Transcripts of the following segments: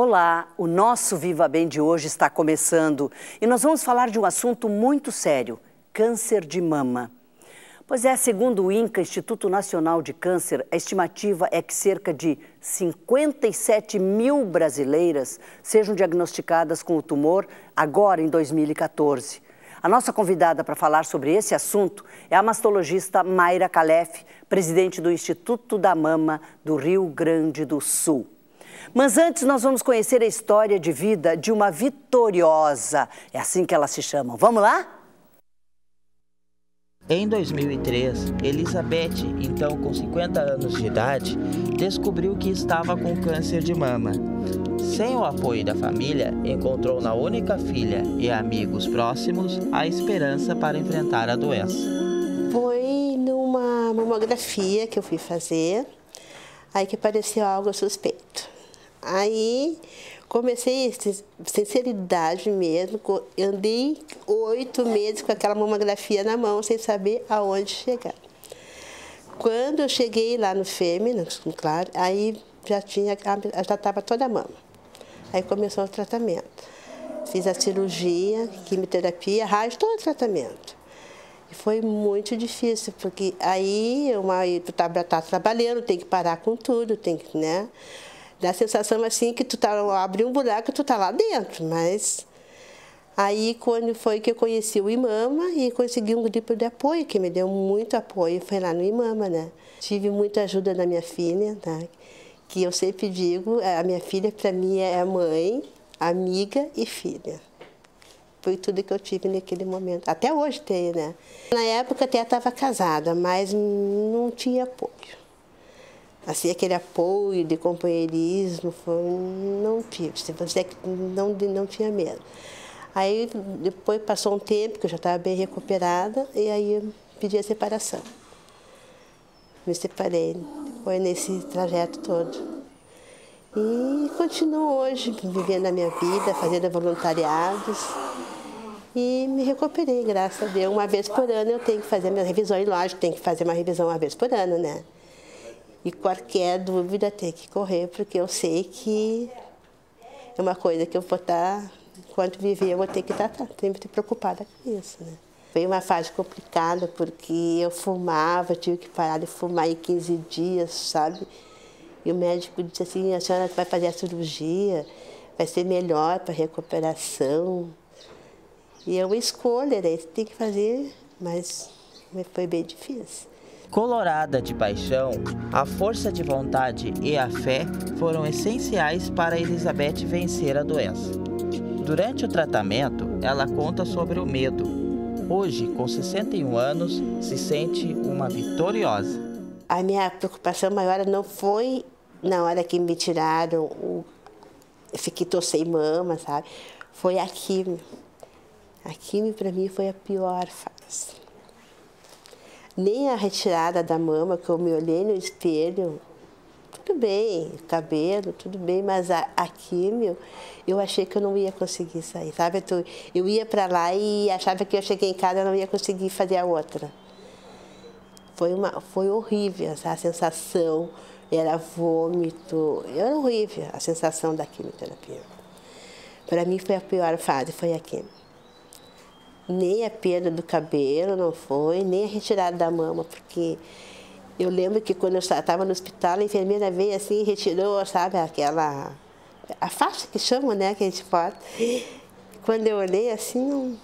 Olá, o nosso Viva Bem de hoje está começando e nós vamos falar de um assunto muito sério: câncer de mama. Pois é, segundo o INCA, Instituto Nacional de Câncer, a estimativa é que cerca de 57 mil brasileiras sejam diagnosticadas com o tumor agora em 2014. A nossa convidada para falar sobre esse assunto é a mastologista Mayra Calef, presidente do Instituto da Mama do Rio Grande do Sul. Mas antes nós vamos conhecer a história de vida de uma vitoriosa. É assim que elas se chamam. Vamos lá? Em 2003, Elizabeth, então com 50 anos de idade, descobriu que estava com câncer de mama. Sem o apoio da família, encontrou na única filha e amigos próximos a esperança para enfrentar a doença. Foi numa mamografia que eu fui fazer, aí que apareceu algo suspeito. Aí comecei sinceridade mesmo, andei oito meses com aquela mamografia na mão, sem saber aonde chegar. Quando eu cheguei lá no fêmea, né, claro, aí já tinha, já estava toda a mama. Aí começou o tratamento. Fiz a cirurgia, quimioterapia, raio todo o tratamento. E foi muito difícil, porque aí eu tu tá, trabalhando, tem que parar com tudo, tem que, né? Dá a sensação assim que tu tá, abre um buraco e tu tá lá dentro, mas... Aí quando foi que eu conheci o Imama e consegui um grupo de apoio, que me deu muito apoio, foi lá no Imama, né? Tive muita ajuda da minha filha, tá? que eu sempre digo, é, a minha filha para mim é mãe, amiga e filha. Foi tudo que eu tive naquele momento. Até hoje tem, né? Na época até estava casada, mas não tinha apoio assim, aquele apoio de companheirismo, foi, não tive, assim, você não, não tinha medo. Aí depois passou um tempo que eu já estava bem recuperada e aí pedi a separação. Me separei, foi nesse trajeto todo. E continuo hoje vivendo a minha vida, fazendo voluntariados e me recuperei, graças a Deus. Uma vez por ano eu tenho que fazer minha revisão E lógico, tenho que fazer uma revisão uma vez por ano, né? E qualquer dúvida tem que correr, porque eu sei que é uma coisa que eu vou estar, tá, enquanto viver, eu vou ter que tá, tá, estar sempre preocupada com isso. Né? Foi uma fase complicada, porque eu fumava, eu tive que parar de fumar em 15 dias, sabe? E o médico disse assim, a senhora vai fazer a cirurgia, vai ser melhor para recuperação. E é uma escolha, né? tem que fazer, mas foi bem difícil. Colorada de paixão, a força de vontade e a fé foram essenciais para Elizabeth vencer a doença. Durante o tratamento, ela conta sobre o medo. Hoje, com 61 anos, se sente uma vitoriosa. A minha preocupação maior não foi na hora que me tiraram, o... eu fiquei tossei, sem mama, sabe? Foi a químio. A químio, para mim, foi a pior fase nem a retirada da mama, que eu me olhei no espelho, tudo bem, cabelo, tudo bem, mas a, a químio, eu achei que eu não ia conseguir sair, sabe? Eu, ia para lá e achava que eu cheguei em casa e não ia conseguir fazer a outra. Foi, uma, foi horrível essa sensação, era vômito, era horrível a sensação da quimioterapia. Para mim foi a pior fase, foi a química nem a perda do cabelo não foi, nem a retirada da mama, porque eu lembro que quando eu estava no hospital, a enfermeira veio assim e retirou, sabe, aquela. a faixa que chama né, que a gente bota. Quando eu olhei assim,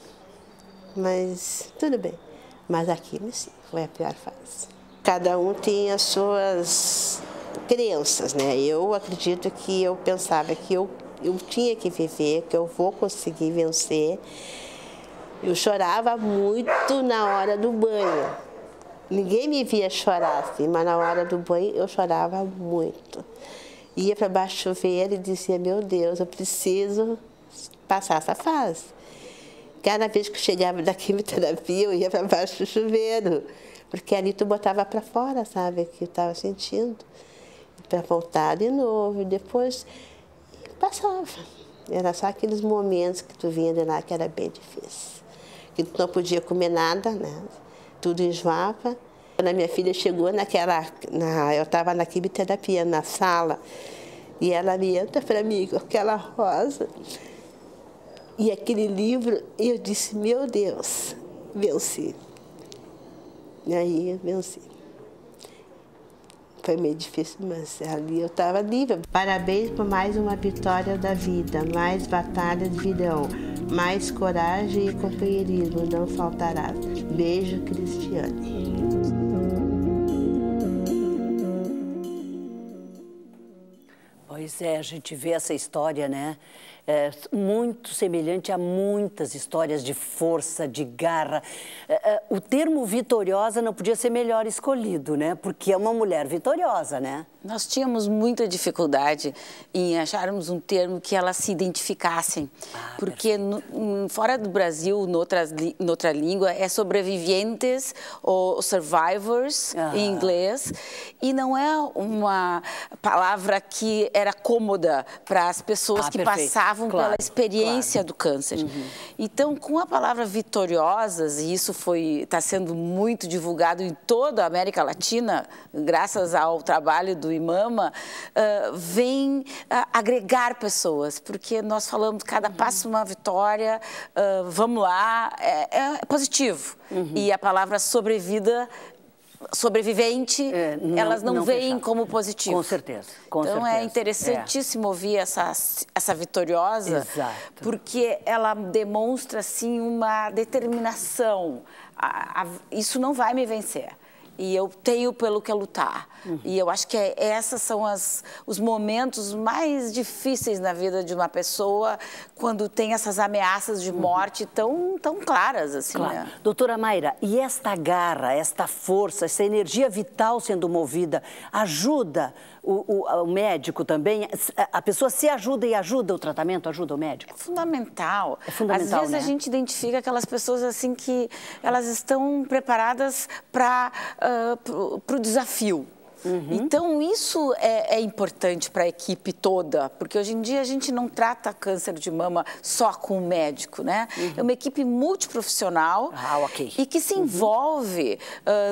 mas tudo bem. Mas aquilo sim, foi a pior fase. Cada um tem as suas crenças, né? Eu acredito que eu pensava que eu, eu tinha que viver, que eu vou conseguir vencer. Eu chorava muito na hora do banho. Ninguém me via chorar assim, mas na hora do banho eu chorava muito. Ia para baixo chuveiro e dizia: Meu Deus, eu preciso passar essa fase. Cada vez que eu chegava da quimioterapia, eu ia para baixo do chuveiro, porque ali tu botava para fora, sabe, o que eu estava sentindo. Para voltar de novo, e depois passava. Era só aqueles momentos que tu vinha de lá que era bem difícil que não podia comer nada, né? tudo enjoava. Quando a minha filha chegou naquela, na, eu estava na quimioterapia, na sala, e ela me entra para mim com aquela rosa e aquele livro, e eu disse, meu Deus, venci. E aí, venci foi meio difícil, mas ali eu estava livre. Parabéns por mais uma vitória da vida, mais batalhas virão, mais coragem e companheirismo não faltará. Beijo, Cristiane. Pois é, a gente vê essa história, né? é, muito semelhante a muitas histórias de força, de garra. É, é, o termo vitoriosa não podia ser melhor escolhido, né? Porque é uma mulher vitoriosa, né? Nós tínhamos muita dificuldade em acharmos um termo que elas se identificassem, ah, porque no, hum, fora do Brasil, noutra, outra língua, é sobreviventes ou survivors ah. em inglês, e não é uma palavra que era cômoda para as pessoas ah, que perfeito. passavam passavam claro, pela experiência claro. do câncer. Uhum. Então, com a palavra vitoriosas, e isso foi está sendo muito divulgado em toda a América Latina, graças ao trabalho do Imama, uh, vem uh, agregar pessoas, porque nós falamos cada uhum. passo uma vitória, uh, vamos lá, é, é positivo. Uhum. E a palavra sobrevida sobrevivente, é, não, elas não, não veem como positivo. Com certeza. Com então é certeza. é interessantíssimo é. ouvir essa, essa vitoriosa, Exato. porque ela demonstra assim uma determinação. A, a, isso não vai me vencer e eu tenho pelo que lutar. Uhum. E eu acho que é, essas são as, os momentos mais difíceis na vida de uma pessoa quando tem essas ameaças de morte tão, tão claras assim. Claro. Né? Doutora Mayra, e esta garra, esta força, essa energia vital sendo movida ajuda o, o, o médico também? A pessoa se ajuda e ajuda o tratamento, ajuda o médico? É fundamental. É fundamental. Às vezes né? a gente identifica aquelas pessoas assim que elas estão preparadas para uh, ah, para o desafio. Uhum. Então, isso é, é importante para a equipe toda, porque hoje em dia a gente não trata câncer de mama só com o médico, né? Uhum. É uma equipe multiprofissional ah, okay. e que se uhum. envolve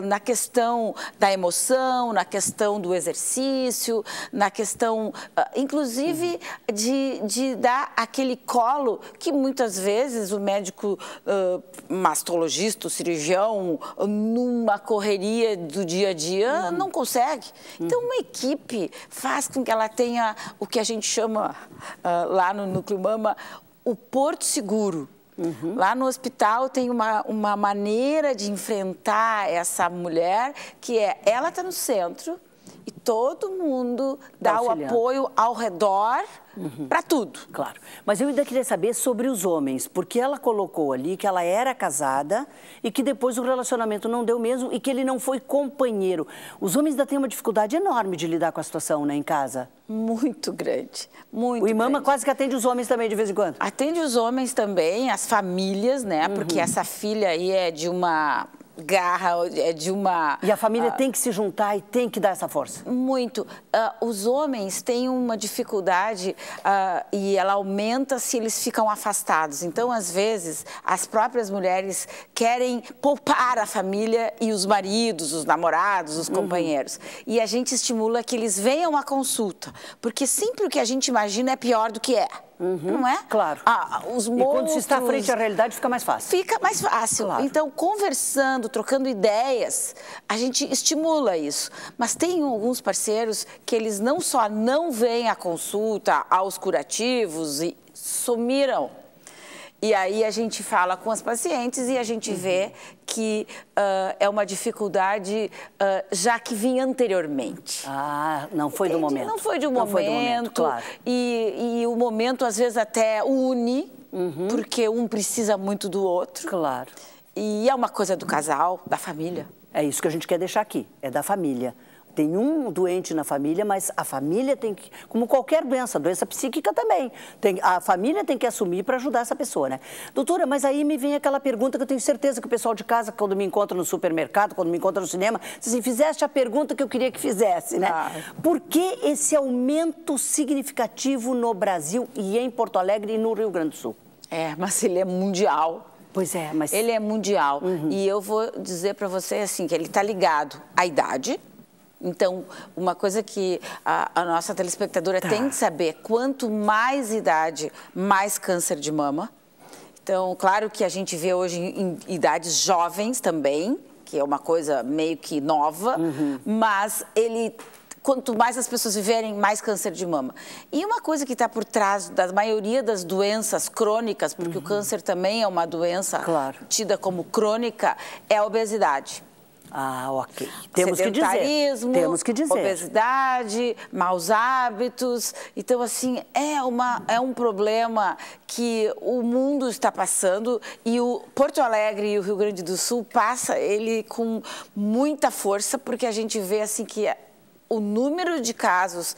uhum. uh, na questão da emoção, na questão do exercício, na questão, uh, inclusive, uhum. de, de dar aquele colo que muitas vezes o médico uh, mastologista, cirurgião, numa correria do dia a dia, uhum. não consegue então, uma equipe faz com que ela tenha o que a gente chama uh, lá no Núcleo Mama o porto seguro. Uhum. Lá no hospital tem uma, uma maneira de enfrentar essa mulher que é ela está no centro, todo mundo tá dá Auxiliando. o apoio ao redor uhum. para tudo. Claro. Mas eu ainda queria saber sobre os homens, porque ela colocou ali que ela era casada e que depois o relacionamento não deu mesmo e que ele não foi companheiro. Os homens ainda têm uma dificuldade enorme de lidar com a situação, né, em casa? Muito grande, muito. O Imama grande. quase que atende os homens também de vez em quando. Atende os homens também, as famílias, né? Uhum. Porque essa filha aí é de uma garra, é de uma... E a família uh, tem que se juntar e tem que dar essa força. Muito. Uh, os homens têm uma dificuldade uh, e ela aumenta se eles ficam afastados. Então, às vezes, as próprias mulheres querem poupar a família e os maridos, os namorados, os uhum. companheiros. Uhum. E a gente estimula que eles venham à consulta, porque sempre o que a gente imagina é pior do que é. Uhum, não é? Claro. Ah, os monstros... E quando se está à frente à realidade, fica mais fácil. Fica mais fácil. Claro. Então, conversando, trocando ideias, a gente estimula isso. Mas tem alguns parceiros que eles não só não vêm à consulta, aos curativos, e sumiram e aí a gente fala com as pacientes e a gente uhum. vê que uh, é uma dificuldade uh, já que vinha anteriormente. Ah, não foi do momento. Não foi não momento. Foi do momento claro. e, e o momento às vezes até une, uhum. porque um precisa muito do outro. Claro. E é uma coisa do casal, da família. É isso que a gente quer deixar aqui, é da família. Tem um doente na família, mas a família tem que, como qualquer doença, doença psíquica também, tem, a família tem que assumir para ajudar essa pessoa, né? Doutora, mas aí me vem aquela pergunta que eu tenho certeza que o pessoal de casa, quando me encontra no supermercado, quando me encontra no cinema, assim, fizeste a pergunta que eu queria que fizesse, né? Ah. Por que esse aumento significativo no Brasil e em Porto Alegre e no Rio Grande do Sul? É, mas ele é mundial, Pois é, mas. Ele é mundial. Uhum. E eu vou dizer para você assim: que ele está ligado à idade, então, uma coisa que a, a nossa telespectadora tá. tem que saber, quanto mais idade, mais câncer de mama. Então, claro que a gente vê hoje em idades jovens também, que é uma coisa meio que nova, uhum. mas ele quanto mais as pessoas viverem, mais câncer de mama. E uma coisa que está por trás da maioria das doenças crônicas, porque uhum. o câncer também é uma doença claro. tida como crônica, é a obesidade. Ah, ok. Temos que dizer. Temos que dizer. Obesidade, maus hábitos. Então, assim, é, uma, é um problema que o mundo está passando e o Porto Alegre e o Rio Grande do Sul passa ele com muita força, porque a gente vê assim que o número de casos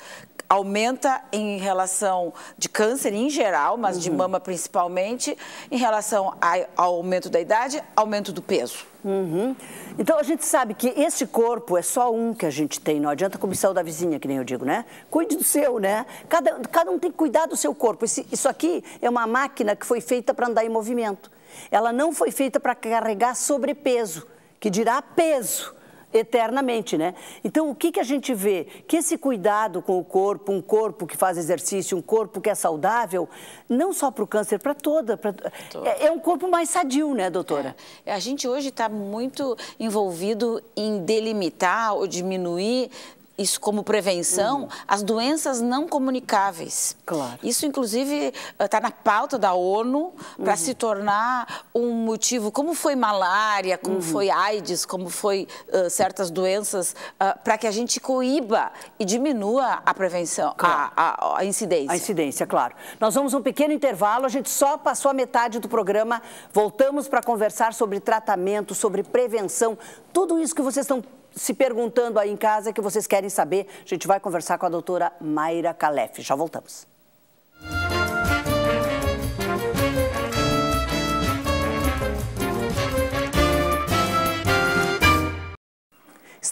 aumenta em relação de câncer em geral, mas uhum. de mama principalmente, em relação ao aumento da idade, aumento do peso. Uhum. Então a gente sabe que esse corpo é só um que a gente tem, não adianta comissão da vizinha, que nem eu digo, né? Cuide do seu, né? Cada, cada um tem que cuidar do seu corpo. Esse, isso aqui é uma máquina que foi feita para andar em movimento. Ela não foi feita para carregar sobrepeso, que dirá peso eternamente, né? Então, o que, que a gente vê? Que esse cuidado com o corpo, um corpo que faz exercício, um corpo que é saudável, não só para o câncer, para toda. Pra... É, é, um corpo mais sadio, né, doutora? É. A gente hoje está muito envolvido em delimitar ou diminuir isso como prevenção, uhum. as doenças não comunicáveis. Claro. Isso, inclusive, está eh, na pauta da ONU para uhum. se tornar um motivo, como foi malária, como uhum. foi AIDS, como foi uh, certas doenças, uh, eh, para que a gente coíba e diminua a prevenção, claro. a, a, a, incidência. A incidência, claro. Nós vamos um pequeno intervalo, a gente só passou a metade do programa, voltamos para conversar sobre tratamento, sobre prevenção, tudo isso que vocês estão se perguntando aí em casa que vocês querem saber. A gente vai conversar com a doutora Mayra Calef. Já voltamos.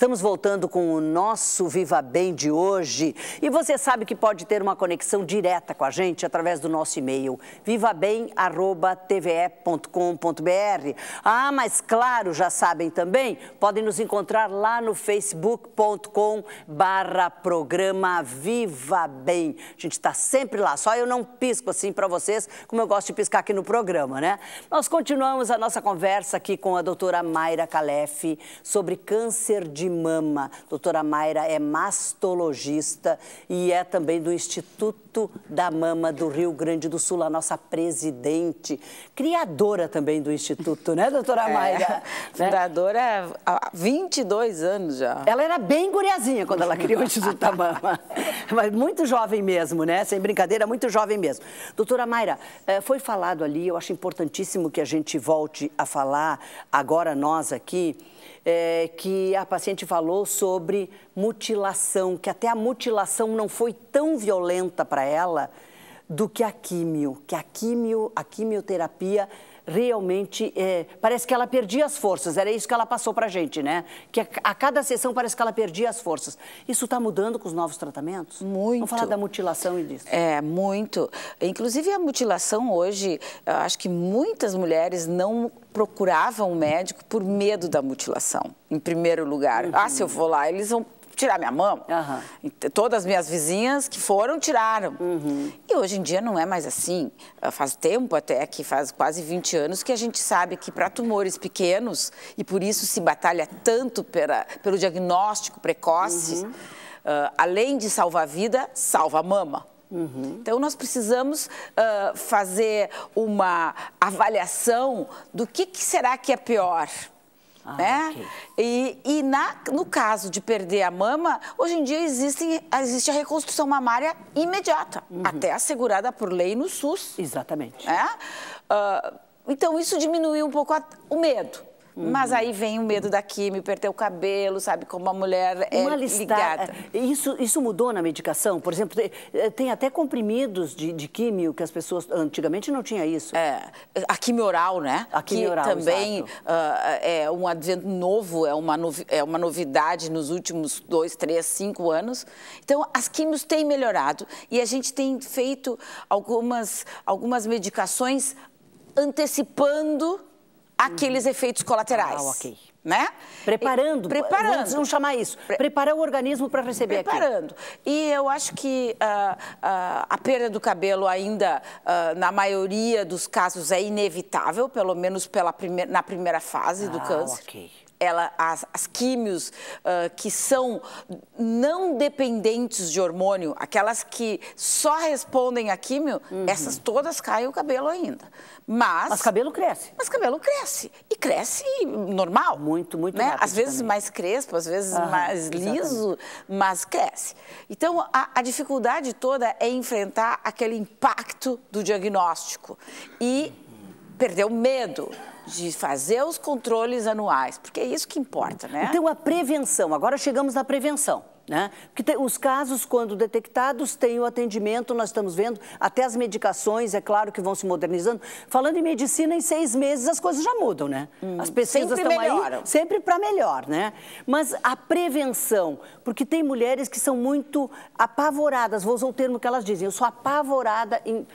Estamos voltando com o nosso Viva Bem de hoje. E você sabe que pode ter uma conexão direta com a gente através do nosso e-mail, vivabem.tve.com.br. Ah, mas claro, já sabem também, podem nos encontrar lá no facebook.com barra programa Viva Bem. A gente está sempre lá, só eu não pisco assim para vocês, como eu gosto de piscar aqui no programa, né? Nós continuamos a nossa conversa aqui com a doutora Mayra Calef sobre câncer de mama. Doutora Mayra é mastologista e é também do Instituto da Mama do Rio Grande do Sul, a nossa presidente, criadora também do Instituto, né, doutora é, Mayra? É, né? fundadora há 22 anos já. Ela era bem guriazinha quando ela criou o Instituto da Mama, mas muito jovem mesmo, né? Sem brincadeira, muito jovem mesmo. Doutora Mayra, eh, foi falado ali, eu acho importantíssimo que a gente volte a falar agora nós aqui, é, que a paciente falou sobre mutilação, que até a mutilação não foi tão violenta para ela do que a químio, que a químio, a quimioterapia realmente é, parece que ela perdia as forças. Era isso que ela passou para a gente, né? Que a, a, cada sessão parece que ela perdia as forças. Isso está mudando com os novos tratamentos? Muito. Vamos falar da mutilação e disso. É, muito. Inclusive a mutilação hoje, acho que muitas mulheres não procuravam um médico por medo da mutilação, em primeiro lugar. Uhum. Ah, se eu uhum. vou lá, eles vão tirar minha mama. Uhum. Todas as minhas vizinhas que foram, tiraram. Uhum. E hoje em dia não é mais assim. Ah, faz tempo até que faz quase 20 anos que a gente sabe que para tumores pequenos, e por isso se batalha tanto pela, pelo diagnóstico precoce, uhum. uh, além de salvar a vida, salva a mama. Uhum. Então, nós precisamos uh, fazer uma avaliação do que, que será que é pior ah, né? Okay. E, e na, no caso de perder a mama, hoje em dia existem, existe a reconstrução mamária imediata, uhum. até assegurada por lei no SUS. Exatamente. Né? Uh, então, isso diminuiu um pouco a, o medo. Uhum. Mas aí vem o medo da química, perder o cabelo, sabe? Como a mulher é Uma lista... ligada. É, é, isso, isso mudou na medicação? Por exemplo, eh, tem até comprimidos de, de químio que as pessoas... Antigamente não tinha isso. É, a quimio oral, né? A quimio oral, Que também uh, é um advento novo, é uma, novi... é uma novidade nos últimos dois, três, cinco anos. Então, as químios têm melhorado e a gente tem feito algumas, algumas medicações antecipando aqueles efeitos colaterais. Ah, ok. Né? Preparando, e, preparando. Vamos chamar isso. Pre preparar o organismo para receber Preparando. Aquilo. E eu acho que uh, uh, a perda do cabelo ainda, uh, na maioria dos casos, é inevitável, pelo menos pela prime na primeira fase ah, do câncer. ok ela, as, as químios uh, que são não dependentes de hormônio, aquelas que só respondem a químio, uhum. essas todas caem o cabelo ainda. Mas. Mas cabelo cresce. Mas cabelo cresce. E cresce normal. Muito, muito né? Às vezes também. mais crespo, às vezes ah, mais exatamente. liso, mas cresce. Então, a, a dificuldade toda é enfrentar aquele impacto do diagnóstico e perdeu medo de fazer os controles anuais, porque é isso que importa, né? Então, a prevenção, agora chegamos na prevenção. Né? Porque tem, os casos, quando detectados, têm o atendimento, nós estamos vendo, até as medicações, é claro que vão se modernizando. Falando em medicina, em seis meses as coisas já mudam, né? Hum, as pesquisas estão melhoram. aí sempre para melhor, né? Mas a prevenção, porque tem mulheres que são muito apavoradas, vou usar o termo que elas dizem, eu sou apavorada em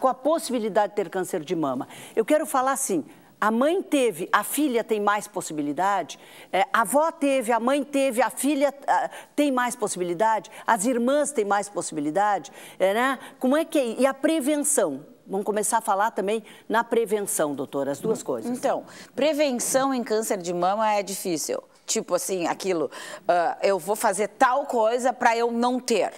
com a possibilidade de ter câncer de mama. Eu quero falar assim, a mãe teve, a filha tem mais possibilidade, é, a avó teve, a mãe teve, a filha a, ah, tem mais possibilidade, as irmãs têm mais possibilidade, é, né? Como é que é? E a prevenção? Vamos começar a falar também na prevenção, doutora, as duas coisas. Então, prevenção em câncer de mama é difícil. Tipo assim, aquilo, uh, eu vou fazer tal coisa para eu não ter.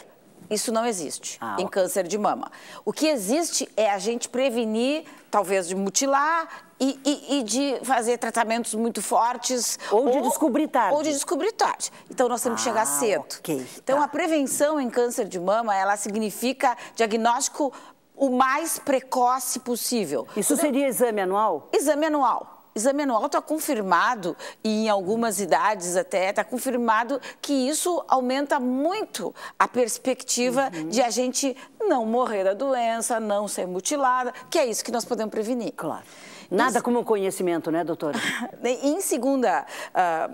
Isso não existe ah, em ó. câncer de mama. O que existe é a gente prevenir, talvez de mutilar e, e, e de fazer tratamentos muito fortes. Ou, ou, de descobrir tarde. Ou de descobrir tarde. Então nós temos ah, que chegar cedo. Okay, então tá. a prevenção em câncer de mama, ela significa diagnóstico o mais precoce possível. Isso seria exame anual? Exame anual exame anual está confirmado, e em algumas idades até, está confirmado que isso aumenta muito a perspectiva uhum. de a gente não morrer da doença, não ser mutilada, que é isso que nós podemos prevenir. Claro. Nada como o conhecimento, né, doutora? em segunda, ah,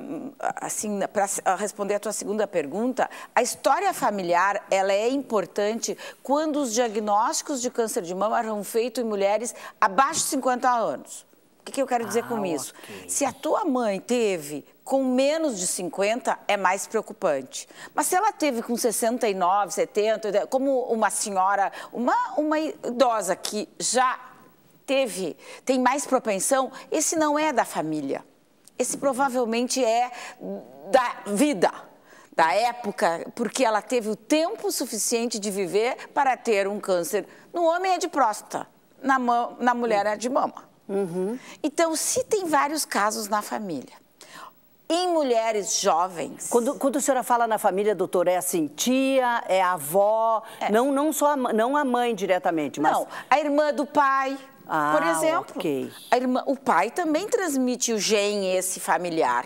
assim, para ah, responder a tua segunda pergunta, a história familiar, ela é importante quando os diagnósticos de câncer de mama são feitos em mulheres abaixo de 50 anos. O que, que eu quero dizer ah, com isso? Se a tua mãe teve com menos de 50, é mais preocupante. Mas se ela teve com 69, 70, como uma senhora, uma, uma idosa que já teve, tem mais propensão, esse não é da família. Esse provavelmente é da vida da época, porque ela teve o tempo suficiente de viver para ter um câncer. No homem é de próstata, na, na mulher é de mama. Uhum. Então, se tem vários casos na família, em mulheres jovens. Quando, quando a senhora fala na família, doutor, é assim, tia, é avó, é. Não, não só a, não a mãe diretamente, mas. Não, a irmã do pai. Ah, por exemplo, okay. a irmã, o pai também transmite o gene esse familiar.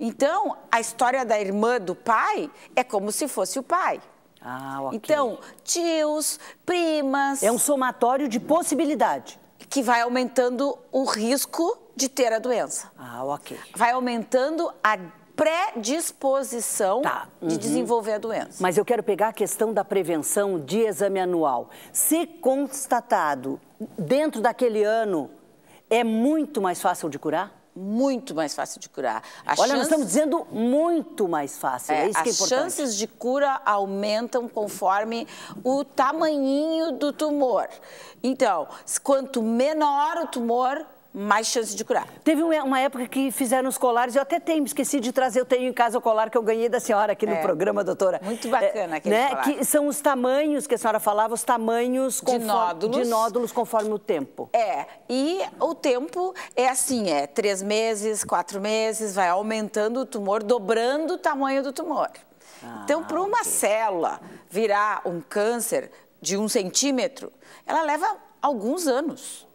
Então, a história da irmã do pai é como se fosse o pai. Ah, okay. Então, tios, primas. É um somatório de possibilidade que vai aumentando o risco de ter a doença. Ah, ok. Vai aumentando a predisposição tá, uhum. de desenvolver a doença. Mas eu quero pegar a questão da prevenção de exame anual. Se constatado dentro daquele ano, é muito mais fácil de curar? muito mais fácil de curar. A Olha, chance... nós estamos dizendo muito mais fácil, é, é isso que é importante. As chances de cura aumentam conforme o tamanhinho do tumor. Então, quanto menor o tumor, mais chance de curar. Teve é, uma época que fizeram os colares, eu até tenho, esqueci de trazer, eu tenho em casa o colar que eu ganhei da senhora aqui no é, programa, doutora. Muito bacana é, aquele né? colar. Que são os tamanhos que a senhora falava, os tamanhos de, nódulos. de nódulos conforme o tempo. É, e o tempo é assim, é três meses, quatro meses, vai aumentando o tumor, dobrando o tamanho do tumor. Ah, então, para uma okay. célula virar um câncer de um centímetro, ela leva alguns anos.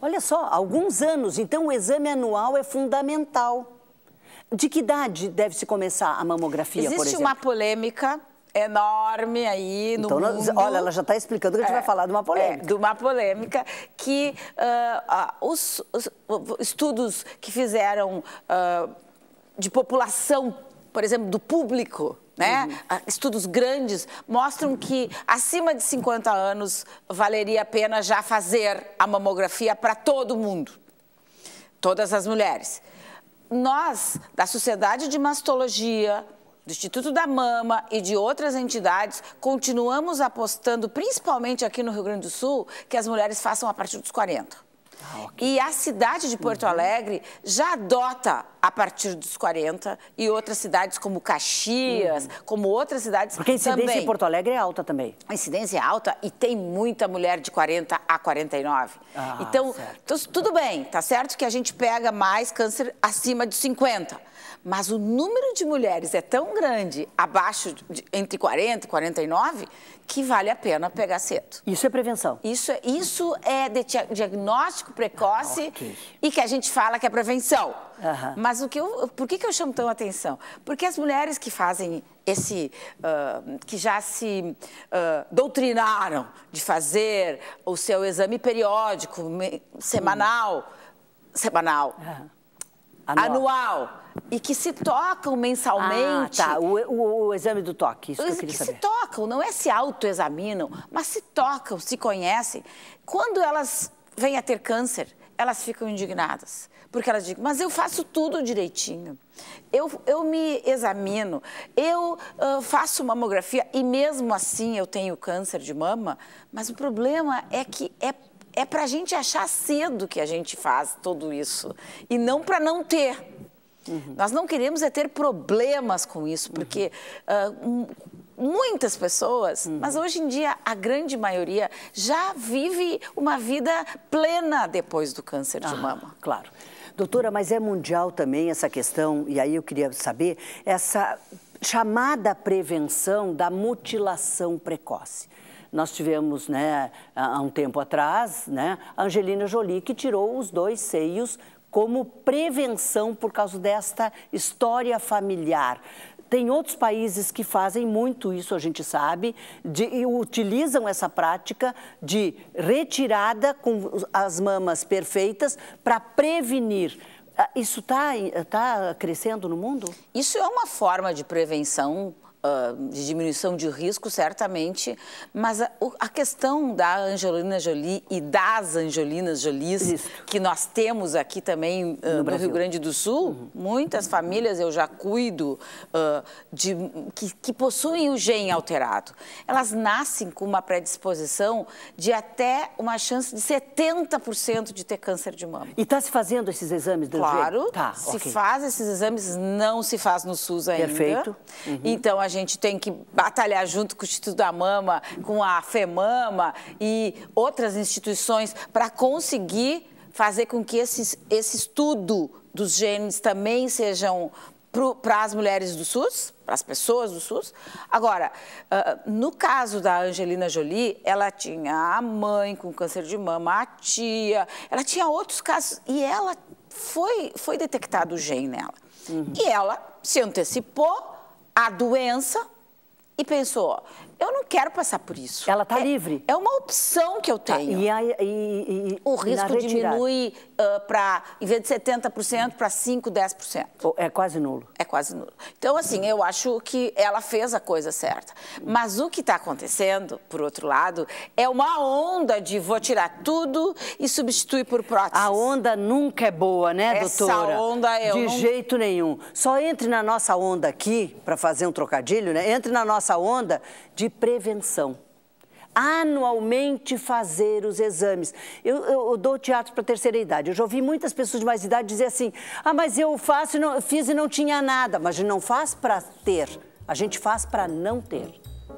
Olha só, alguns anos. Então, o exame anual é fundamental. De que idade deve-se começar a mamografia, Existe por exemplo? Existe uma polêmica enorme aí no então, mundo. Olha, ela já está explicando que a gente é, vai falar de uma é, polêmica. É, de uma polêmica que uh, os, os, estudos que fizeram uh, de população, por exemplo, do público, né? Uhum. Ah, estudos grandes mostram que acima de 50 anos valeria a pena já fazer a mamografia para todo mundo, todas as mulheres. Nós, da Sociedade de Mastologia, do Instituto da Mama e de outras entidades, continuamos apostando, principalmente aqui no Rio Grande do Sul, que as mulheres façam a partir dos 40. Ah, okay. E a cidade de Porto uhum. Alegre já adota a partir dos 40 e outras cidades como Caxias, uhum. como outras cidades Porque a incidência também. em Porto Alegre é alta também. A incidência é alta e tem muita mulher de 40 a 49. Ah, então, então, tudo bem, tá certo que a gente pega mais câncer acima de 50, mas o número de mulheres é tão grande abaixo de, entre 40 e 49 que vale a pena pegar cedo. Isso é prevenção. Isso é, isso é de diagnóstico diagnóstico precoce okay. e que a gente fala que é prevenção. Mas o que eu, por que, que eu chamo tão atenção? Porque as mulheres que fazem esse, uh, que já se uh, doutrinaram de fazer o seu exame periódico, me, semanal, semanal, anual. anual e que se tocam mensalmente. Ah, tá. O, o, o exame do toque, isso que eu queria que saber. se tocam, não é se autoexaminam, mas se tocam, se conhecem. Quando elas vêm a ter câncer, elas ficam indignadas. Porque elas dizem, mas eu faço tudo direitinho. Eu, eu me examino, eu uh, faço mamografia e mesmo assim eu tenho câncer de mama. Mas o problema é que é, é para a gente achar cedo que a gente faz tudo isso e não para não ter. Uhum. Nós não queremos é ter problemas com isso, porque uhum. uh, um, muitas pessoas, uhum. mas hoje em dia a grande maioria já vive uma vida plena depois do câncer de ah, mama. Claro. Doutora, mas é mundial também essa questão, e aí eu queria saber, essa chamada prevenção da mutilação precoce nós tivemos né, há um tempo atrás né, Angelina Jolie, que tirou os dois seios como prevenção por causa desta história familiar. Tem outros países que fazem muito isso, a gente sabe, de, e utilizam essa prática de retirada com as mamas perfeitas para prevenir. Ah, isso está tá crescendo no mundo? Isso é uma forma de prevenção uh, de diminuição de risco, certamente, mas a, a, questão da Angelina Jolie e das Angelinas Jolies, Isso. que nós temos aqui também uh, no, no Rio Grande do Sul, uhum. muitas uhum. famílias eu já cuido uh, de, que, que possuem o gene alterado. Elas nascem com uma predisposição de até uma chance de 70% de ter câncer de mama. E está se fazendo esses exames do Claro, tá, se okay. faz esses exames, não se faz no SUS ainda. Perfeito. Uhum. Então, a a gente tem que batalhar junto com o Instituto da Mama, com a FEMAMA e outras instituições para conseguir fazer com que esses, esse estudo dos genes também sejam para as mulheres do SUS, para as pessoas do SUS. Agora, ah, no caso da Angelina Jolie, ela tinha a mãe com câncer de mama, a tia, ela tinha outros casos e ela foi, foi detectado o gene nela. Uhum. E ela se antecipou a doença e pensou: eu não quero passar por isso. Ela está é, livre. É uma opção que eu tá, tenho. e, e, e, o risco diminui uh, ah, para, em vez de 70%, para 5%, 10%. É quase nulo. É quase nulo. Então, assim, eu acho que ela fez a coisa certa. Mas o que está acontecendo, por outro lado, é uma onda de vou tirar tudo e substituir por próteses. A onda nunca é boa, né, Essa doutora? Essa onda eu De não... jeito nenhum. Só entre na nossa onda aqui, para fazer um trocadilho, né? Entre na nossa onda de prevenção. Anualmente fazer os exames. Eu, eu, eu dou teatro para terceira idade. Eu já ouvi muitas pessoas de mais idade dizer assim: ah, mas eu faço, não, fiz e não tinha nada. Mas não faz para ter, a gente faz para não ter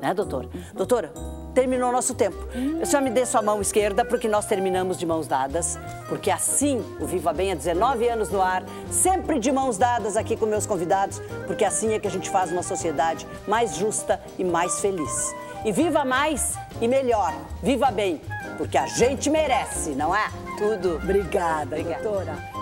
né, doutora? Doutora, terminou nosso tempo. Hum. Senhor, me dê sua mão esquerda, porque nós terminamos de mãos dadas, porque assim o Viva Bem há 19 anos no ar, sempre de mãos dadas aqui com meus convidados, porque assim é que a gente faz uma sociedade mais justa e mais feliz. E viva mais e melhor, viva bem, porque a gente merece, não é? Tudo. Obrigada, Obrigada. doutora.